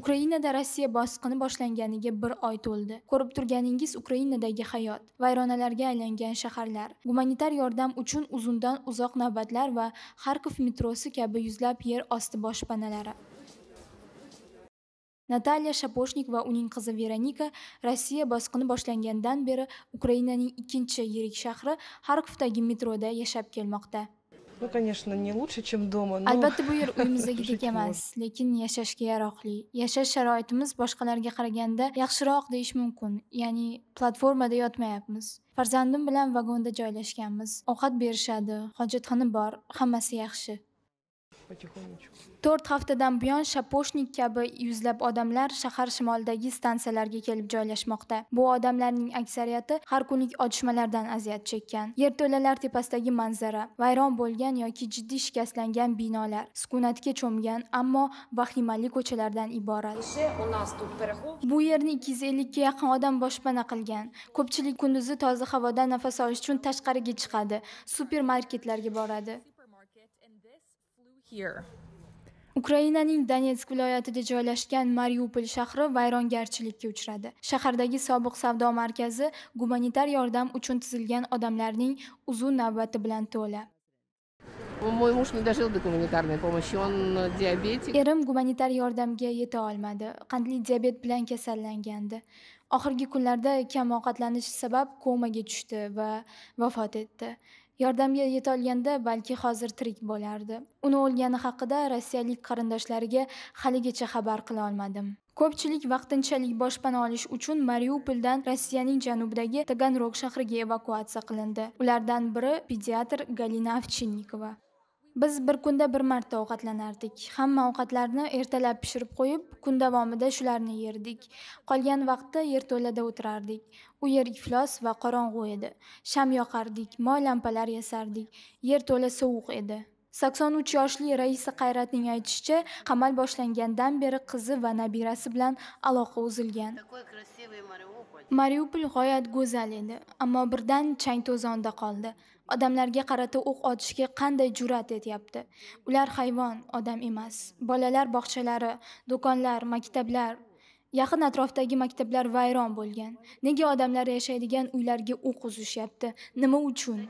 ukrainada rossiya bosqini boshlanganiga bir oy to'ldi ko'rib turganingiz ukrainadagi hayot vayronalarga aylangan shaharlar gumanitar yordam uchun uzundan uzoq navbatlar va xarkov metrosi kabi yuzlab yer osti boshpanalari Natalya Shaposhnik va uning qizi Veronika Rossiya bosqini boshlangandan beri Ukrainaning ikkinchi yirik shahri Xarkovdagi metroda yashab kelmoqda. Ну, конечно, не лучше, чем дома, но... Albatta bu yer uyimizdagidek emas, lekin yashashga yaroqli. Yashash sharoitimiz boshqalarga qaraganda yaxshiroq deish mumkin. Ya'ni platformada yotmayapmiz. Farzandim bilan vagonda joylashganmiz. Ovqat berishadi, hojatxona bor, hammasi yaxshi. to'rt haftadan buyon shaposhnik kabi yuzlab odamlar shahar shimolidagi stansiyalarga kelib joylashmoqda bu odamlarning aksariyati har kunlik otishmalardan aziyat chekkan yerto'lalar tepasidagi manzara vayron bo'lgan yoki jiddiy shikastlangan binolar sukunatga cho'mgan ammo vahimali ko'chalardan iborat bu yerni ikki yuz ellikka yaqin odam boshpana qilgan ko'pchilik kunduzi toza havoda nafas olish uchun tashqariga chiqadi supermarketlarga boradi Ukrainaning Donetsk viloyatida joylashgan Mariupol shahri vayrongarchilikka uchradi. Shahardagi sobiq savdo markazi gumanitar yordam uchun tizilgan odamlarning uzun navbati bilan to'la. Мой муж не дожил до гуманитарной помощи, он диабетик. Erim gumanitar yordamga yeta olmadi. Qandli diabet bilan kasallangandi. Oxirgi kunlarda kam ovqatlanishi sabab komaga tushdi va vafot etdi. Yordamga yeta olganda balki hozir tirik bo'lardi. Uni o'lgani haqida rossiyalik qarindoshlariga haligacha xabar qila olmadim. Ko'pchilik vaqtinchalik boshpana olish uchun Mariupoldan Rossiyaning janubidagi Taganrog shahriga evakuatsiya qilindi. Ulardan biri pediatr Galina Avchinnikova. biz bir kunda bir marta ovqatlanardik hamma ovqatlarni ertalab pishirib qo'yib kun davomida shularni yerdik qolgan vaqtda yerto'lada o'tirardik u yer iflos va qorong'u edi sham yoqardik moy lampalar yasardik yerto'la sovuq edi sakson uch yoshli raisa qayratning aytishicha qamal boshlangandan beri qizi va nabirasi bilan aloqa uzilgan mariupol g'oyat go'zal edi ammo birdan chang to'zonda qoldi odamlarga qarata o'q otishga qanday jur'at etyapti ular hayvon odam emas bolalar bog'chalari do'konlar maktablar yaqin atrofdagi maktablar vayron bo'lgan nega odamlar yashaydigan uylarga o'q uzishyapti nima uchun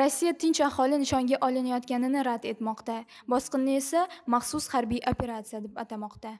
rossiya tinch aholi nishonga olinayotganini rad etmoqda bosqinni esa maxsus harbiy operatsiya deb atamoqda